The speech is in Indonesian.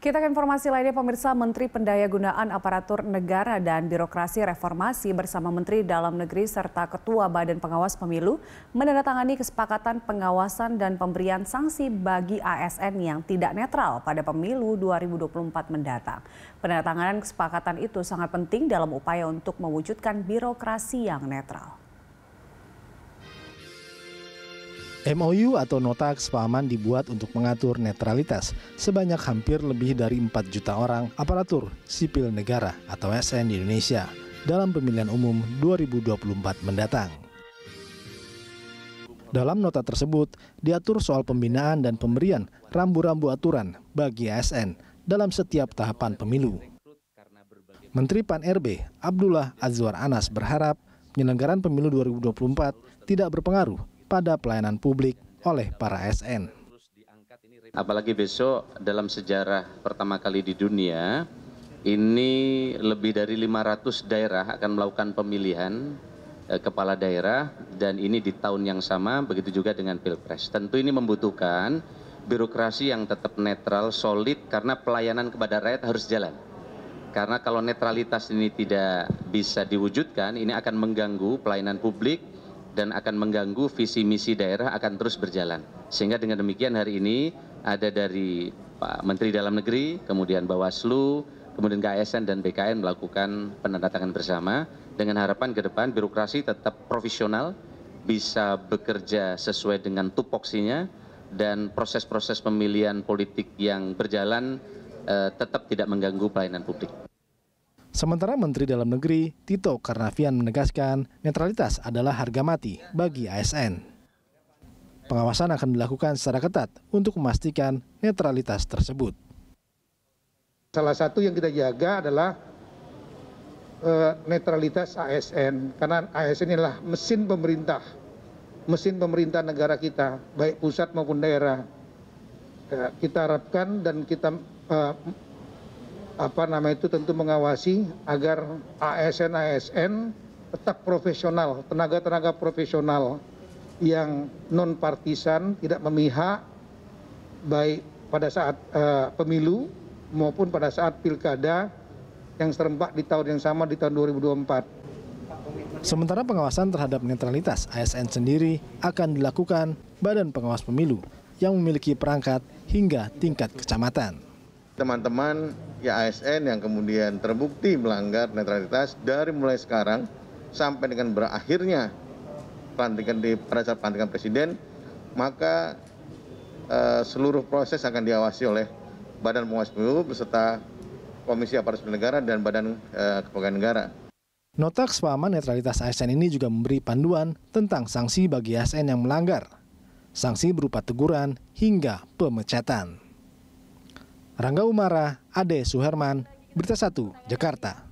Kita ke informasi lainnya pemirsa Menteri Pendayagunaan Aparatur Negara dan Birokrasi Reformasi bersama Menteri Dalam Negeri serta Ketua Badan Pengawas Pemilu menandatangani kesepakatan pengawasan dan pemberian sanksi bagi ASN yang tidak netral pada pemilu 2024 mendatang. Penandatanganan kesepakatan itu sangat penting dalam upaya untuk mewujudkan birokrasi yang netral. MOU atau nota kesepahaman dibuat untuk mengatur netralitas sebanyak hampir lebih dari 4 juta orang aparatur sipil negara atau SN di Indonesia dalam pemilihan umum 2024 mendatang. Dalam nota tersebut, diatur soal pembinaan dan pemberian rambu-rambu aturan bagi ASN dalam setiap tahapan pemilu. Menteri Pan-RB Abdullah Azwar Anas berharap penyelenggaraan pemilu 2024 tidak berpengaruh pada pelayanan publik oleh para SN. Apalagi besok dalam sejarah pertama kali di dunia, ini lebih dari 500 daerah akan melakukan pemilihan eh, kepala daerah dan ini di tahun yang sama begitu juga dengan pilpres. Tentu ini membutuhkan birokrasi yang tetap netral, solid karena pelayanan kepada rakyat harus jalan. Karena kalau netralitas ini tidak bisa diwujudkan, ini akan mengganggu pelayanan publik, dan akan mengganggu visi misi daerah akan terus berjalan. Sehingga dengan demikian hari ini ada dari Pak Menteri Dalam Negeri, kemudian Bawaslu, kemudian KSN dan BKN melakukan penandatangan bersama dengan harapan ke depan birokrasi tetap profesional, bisa bekerja sesuai dengan tupoksinya dan proses-proses pemilihan politik yang berjalan eh, tetap tidak mengganggu pelayanan publik. Sementara Menteri Dalam Negeri Tito Karnavian menegaskan netralitas adalah harga mati bagi ASN. Pengawasan akan dilakukan secara ketat untuk memastikan netralitas tersebut. Salah satu yang kita jaga adalah eh, netralitas ASN, karena ASN inilah mesin pemerintah, mesin pemerintah negara kita, baik pusat maupun daerah. Ya, kita harapkan dan kita eh, apa nama itu tentu mengawasi agar asn asn tetap profesional tenaga tenaga profesional yang non partisan tidak memihak baik pada saat uh, pemilu maupun pada saat pilkada yang serempak di tahun yang sama di tahun 2024. Sementara pengawasan terhadap netralitas ASN sendiri akan dilakukan Badan Pengawas Pemilu yang memiliki perangkat hingga tingkat kecamatan teman-teman ya ASN yang kemudian terbukti melanggar netralitas dari mulai sekarang sampai dengan berakhirnya pelantikan di pada pelantikan presiden maka eh, seluruh proses akan diawasi oleh Badan Pengawas Pemilu beserta Komisi Aparatur Negara dan Badan eh, Kepegawaian Negara. Nota kesepahaman netralitas ASN ini juga memberi panduan tentang sanksi bagi ASN yang melanggar. Sanksi berupa teguran hingga pemecatan. Rangga Umara, Ade Suherman, Berita 1, Jakarta.